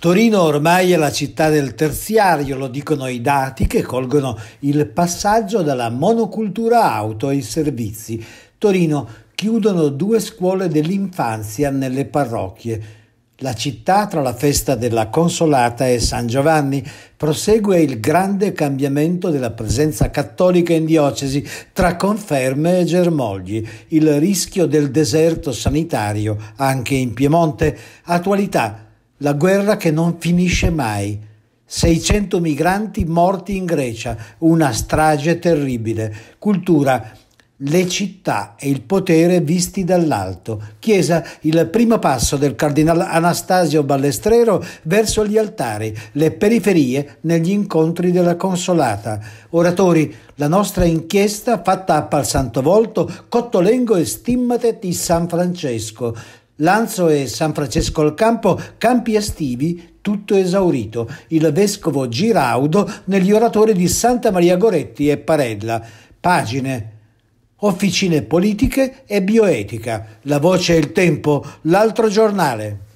Torino ormai è la città del terziario, lo dicono i dati che colgono il passaggio dalla monocultura auto ai servizi. Torino chiudono due scuole dell'infanzia nelle parrocchie. La città, tra la festa della Consolata e San Giovanni, prosegue il grande cambiamento della presenza cattolica in diocesi tra conferme e germogli, il rischio del deserto sanitario anche in Piemonte, attualità la guerra che non finisce mai. 600 migranti morti in Grecia, una strage terribile. Cultura, le città e il potere visti dall'alto. Chiesa, il primo passo del cardinale Anastasio Ballestrero verso gli altari, le periferie negli incontri della Consolata. Oratori, la nostra inchiesta fatta a Pal Santo Volto, Cottolengo e Stimmate di San Francesco. Lanzo e San Francesco al Campo, campi estivi, tutto esaurito. Il vescovo Giraudo negli oratori di Santa Maria Goretti e Parella. Pagine. Officine politiche e bioetica. La voce e il tempo. L'altro giornale.